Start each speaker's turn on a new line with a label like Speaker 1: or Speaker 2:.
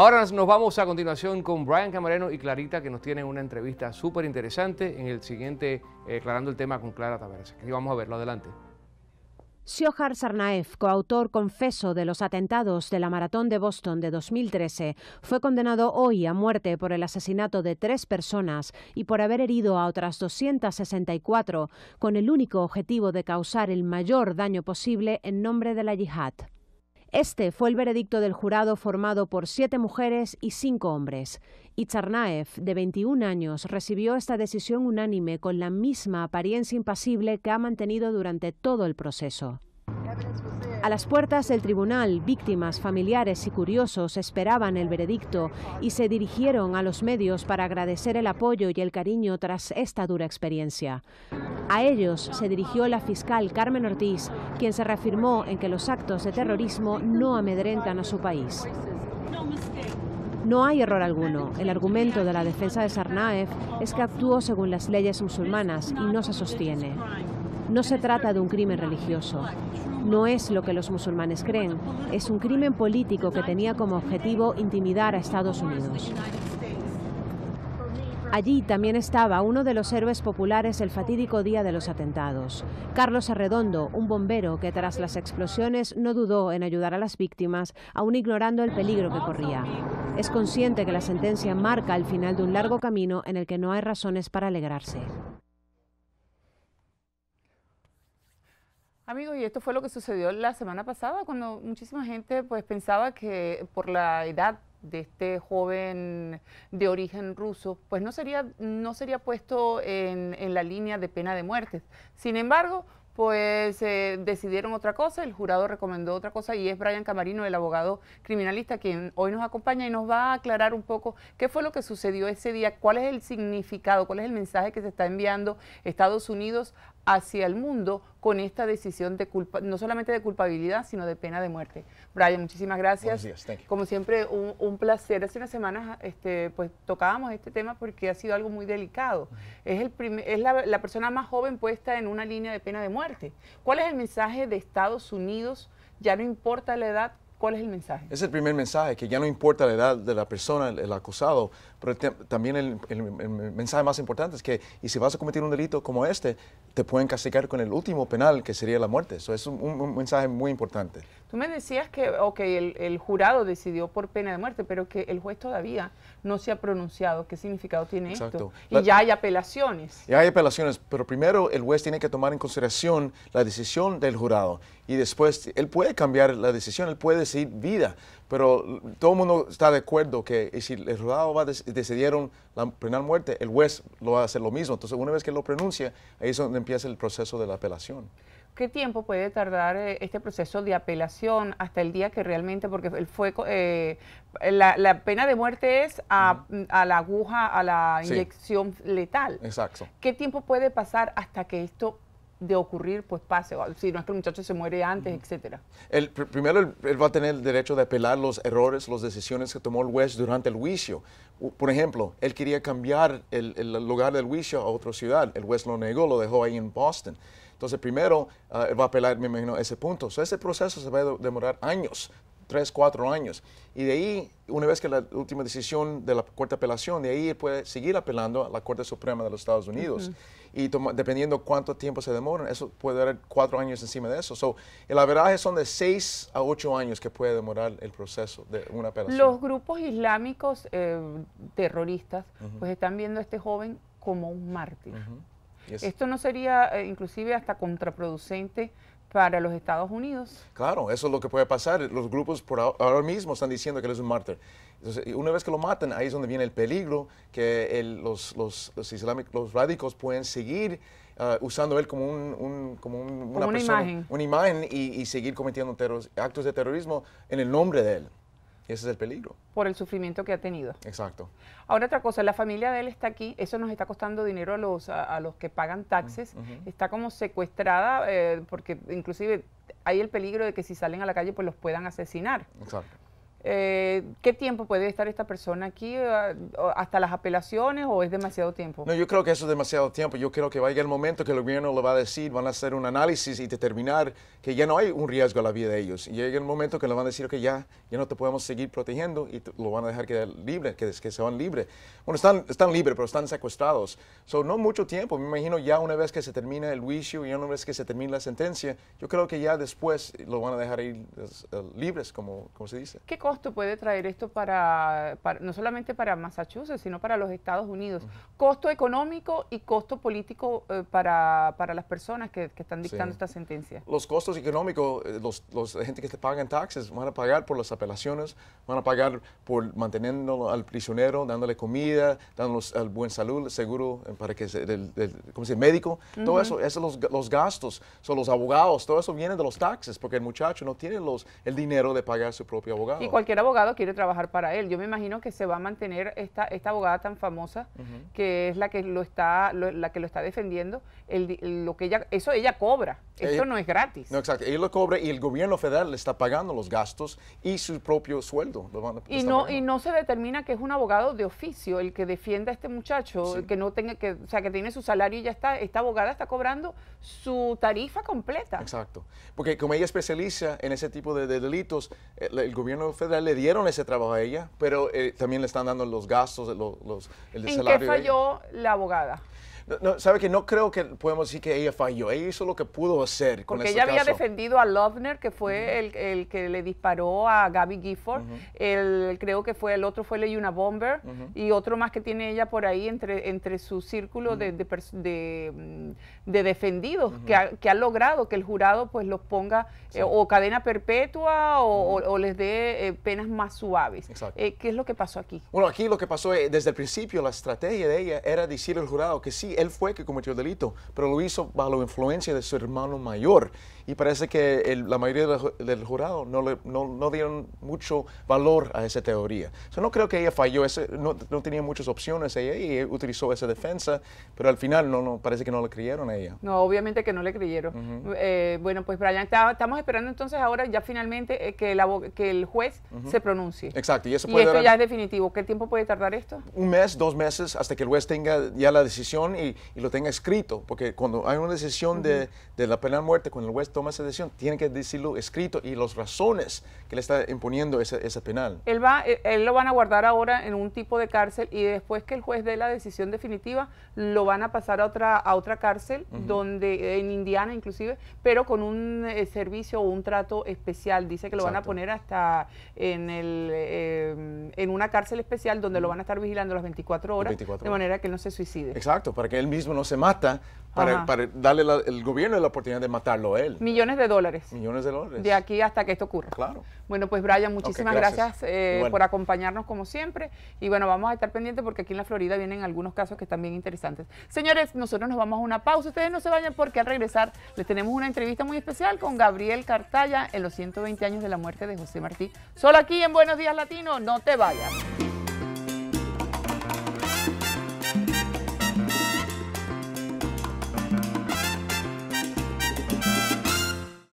Speaker 1: Ahora nos vamos a continuación con Brian Camareno y Clarita, que nos tienen una entrevista súper interesante en el siguiente eh, Aclarando el tema con Clara Taveras. Aquí vamos a verlo, adelante.
Speaker 2: Siohar Sarnaev, coautor confeso de los atentados de la Maratón de Boston de 2013, fue condenado hoy a muerte por el asesinato de tres personas y por haber herido a otras 264, con el único objetivo de causar el mayor daño posible en nombre de la yihad. Este fue el veredicto del jurado formado por siete mujeres y cinco hombres. Y Charnaev, de 21 años, recibió esta decisión unánime con la misma apariencia impasible que ha mantenido durante todo el proceso. A las puertas del tribunal, víctimas, familiares y curiosos esperaban el veredicto y se dirigieron a los medios para agradecer el apoyo y el cariño tras esta dura experiencia. A ellos se dirigió la fiscal Carmen Ortiz, quien se reafirmó en que los actos de terrorismo no amedrentan a su país. No hay error alguno. El argumento de la defensa de Sarnaev es que actuó según las leyes musulmanas y no se sostiene. No se trata de un crimen religioso. No es lo que los musulmanes creen. Es un crimen político que tenía como objetivo intimidar a Estados Unidos. Allí también estaba uno de los héroes populares el fatídico día de los atentados, Carlos Arredondo, un bombero que tras las explosiones no dudó en ayudar a las víctimas, aún ignorando el peligro que corría. Es consciente que la sentencia marca el final de un largo camino en el que no hay razones para alegrarse.
Speaker 3: Amigos, y esto fue lo que sucedió la semana pasada, cuando muchísima gente pues, pensaba que por la edad de este joven de origen ruso, pues no sería, no sería puesto en, en la línea de pena de muerte. Sin embargo, pues eh, decidieron otra cosa, el jurado recomendó otra cosa y es Brian Camarino, el abogado criminalista, quien hoy nos acompaña y nos va a aclarar un poco qué fue lo que sucedió ese día, cuál es el significado, cuál es el mensaje que se está enviando Estados Unidos hacia el mundo con esta decisión de culpa, no solamente de culpabilidad, sino de pena de muerte. Brian, muchísimas gracias. Como siempre, un, placer. Hace unas semanas este, pues, tocábamos este tema porque ha sido algo muy delicado. Es, el es la, la, persona más joven puesta en una línea de pena de muerte. ¿Cuál es el mensaje de Estados Unidos? Ya no importa la edad, ¿Cuál es el mensaje?
Speaker 1: Es el primer mensaje, que ya no importa la edad de la persona, el, acusado, pero también el, mensaje más importante es que, y si vas a cometer un delito como este, te pueden castigar con el último penal, que sería la muerte. Eso es un mensaje muy importante.
Speaker 3: Tú me decías que, ok, el, jurado decidió por pena de muerte, pero que el juez todavía no se ha pronunciado. ¿Qué significado tiene esto? Y ya hay apelaciones.
Speaker 1: Ya hay apelaciones, pero primero el juez tiene que tomar en consideración la decisión del jurado. Y después, él puede cambiar la decisión, él puede decidir vida, pero todo el mundo está de acuerdo que si el jurado va la decidieron la penal muerte, el juez lo va a hacer lo mismo. Entonces, una vez que lo pronuncia, ahí es donde empieza el proceso de la apelación.
Speaker 3: ¿Qué tiempo puede tardar eh, este proceso de apelación hasta el día que realmente, porque el fuego, eh, la, pena de muerte es a, la aguja, a la inyección letal? Exacto. ¿Qué tiempo puede pasar hasta que esto de ocurrir, pues pase. Si no es que el muchacho se muere antes, etcétera.
Speaker 1: El, primero, él, va a tener el derecho de apelar los errores, las decisiones que tomó el juez durante el juicio. Por ejemplo, él quería cambiar el, el lugar del juicio a otra ciudad. El juez lo negó, lo dejó ahí en Boston. Entonces, primero, ah, él va a apelar, me imagino, ese punto. sea ese proceso se va a demorar años tres, cuatro años. Y de ahí, una vez que la última decisión de la Corte de Apelación, de ahí puede seguir apelando a la Corte Suprema de los Estados Unidos. Y dependiendo cuánto tiempo se demoran, eso puede dar cuatro años encima de eso. So, el averaje son de seis a ocho años que puede demorar el proceso de una apelación. Los
Speaker 3: grupos islámicos eh, terroristas, pues están viendo a este joven como un mártir. Esto no sería eh, inclusive hasta contraproducente para los
Speaker 1: Estados Unidos. Claro, eso es lo que puede pasar. Los grupos por ahora mismo están diciendo que él es un mártir. una vez que lo matan, ahí es donde viene el peligro que los, los, islámicos, los radicos pueden seguir ah, usando él como, un, como, una, persona, imagen, una imagen y, y seguir cometiendo actos de terrorismo en el nombre de él. Ese es el peligro.
Speaker 3: Por el sufrimiento que ha tenido. Exacto. Ahora otra cosa, la familia de él está aquí, eso nos está costando dinero a los, a, los que pagan taxes, mm, está como secuestrada eh, porque inclusive hay el peligro de que si salen a la calle pues los puedan asesinar. Exacto. Eh, ¿Qué tiempo puede estar esta persona aquí? Ah, ¿Hasta las apelaciones o es demasiado tiempo? No,
Speaker 1: yo creo que eso es demasiado tiempo. Yo creo que va a llegar el momento que el gobierno le va a decir, van a hacer un análisis y determinar que ya no hay un riesgo a la vida de ellos. Y llega el momento que le van a decir que ya, ya no te podemos seguir protegiendo y lo van a dejar quedar libre, que, que se van libres. Bueno, están, están libres, pero están secuestrados. So, no mucho tiempo. Me imagino ya una vez que se termine el juicio y una vez que se termine la sentencia, yo creo que ya después lo van a dejar ir eh, libres, como, como se dice.
Speaker 3: ¿Qué costo puede traer esto para, no solamente para Massachusetts, sino para los Estados Unidos? Costo económico y costo político eh, para, para, las personas que, están dictando esta sentencia.
Speaker 1: Los costos económicos, eh, los, la gente que te pagan taxes van a pagar por las apelaciones, van a pagar por manteniendo al prisionero, dándole comida, dándole al buen salud, seguro eh, para que sea el, ¿cómo se médico, todo eso, esos los, los gastos, son los abogados, todo eso viene de los taxes, porque el muchacho no tiene los, el dinero de pagar su propio abogado cualquier
Speaker 3: abogado quiere trabajar para él. Yo me imagino que se va a mantener esta, abogada tan famosa, que es la que lo está, la que lo está defendiendo, lo que ella, eso ella cobra, Eso no es gratis.
Speaker 1: No, exacto, ella lo cobra y el gobierno federal le está pagando los gastos y su propio sueldo. y, no, y
Speaker 3: no se determina que es un abogado de oficio el que defienda a este muchacho, que no tenga que, o sea, que tiene su salario y ya está, esta abogada está cobrando su tarifa completa.
Speaker 1: Exacto, porque como ella especializa en ese tipo de, delitos, eh, el gobierno federal le dieron ese trabajo a ella, pero eh, también le están dando los gastos, los, los el salario. ¿En qué falló
Speaker 3: la abogada?
Speaker 1: No, ¿Sabe que no creo que podemos decir que ella falló? Ella hizo lo que pudo hacer. Porque ella había
Speaker 3: defendido a Lovner, que fue el, el, que le disparó a Gaby Gifford. el, creo que fue el otro fue Leyuna Bomber. Y otro más que tiene ella por ahí entre, entre su círculo de, mm, de, defendidos, que, ha, que logrado que el jurado pues los ponga eh, o cadena perpetua o, les dé eh, penas más suaves. Eh, ¿Qué es lo que pasó aquí?
Speaker 1: Bueno, aquí lo que pasó eh, desde el principio, la estrategia de ella era decir al jurado que sí, él fue que cometió el delito, pero lo hizo bajo la influencia de su hermano mayor. Y parece que la mayoría del jurado no, le, no, dieron mucho valor a esa teoría. So, no creo que ella falló, no, tenía muchas opciones ella y utilizó esa defensa, pero al final no, parece que no le creyeron a ella.
Speaker 3: No, obviamente que no le creyeron. Eh, bueno, pues Brian, estamos esperando entonces ahora ya finalmente eh, que, el que el juez se pronuncie.
Speaker 1: Exacto, y eso puede... ya es
Speaker 3: definitivo. ¿Qué tiempo puede tardar esto?
Speaker 1: Un mes, dos meses, hasta que el juez tenga ya la decisión y y, lo tenga escrito, porque cuando hay una decisión de, la pena de muerte, cuando el juez toma esa decisión, tiene que decirlo escrito y las razones que le está imponiendo esa penal.
Speaker 3: Él, va, eh, él lo van a guardar ahora en un tipo de cárcel y después que el juez dé la decisión definitiva, lo van a pasar a otra, a otra cárcel, donde en Indiana inclusive, pero con un eh, servicio o un trato especial. Dice que lo van a poner hasta en, el, em, en una cárcel especial donde lo van a estar vigilando las 24 horas, de manera que no se suicide.
Speaker 1: Exacto, para que él mismo no se mata, para, darle al gobierno la oportunidad de matarlo a él.
Speaker 3: Millones de dólares.
Speaker 1: Millones de dólares. De
Speaker 3: aquí hasta que esto ocurra. Claro. Bueno, pues Brian, muchísimas gracias, eh, por acompañarnos como siempre. Y bueno, vamos a estar pendientes porque aquí en la Florida vienen algunos casos que están bien interesantes. Señores, nosotros nos vamos a una pausa. Ustedes no se vayan porque al regresar les tenemos una entrevista muy especial con Gabriel Cartaya en los 120 años de la muerte de José Martí. Solo aquí en Buenos Días Latino. No te
Speaker 2: vayas.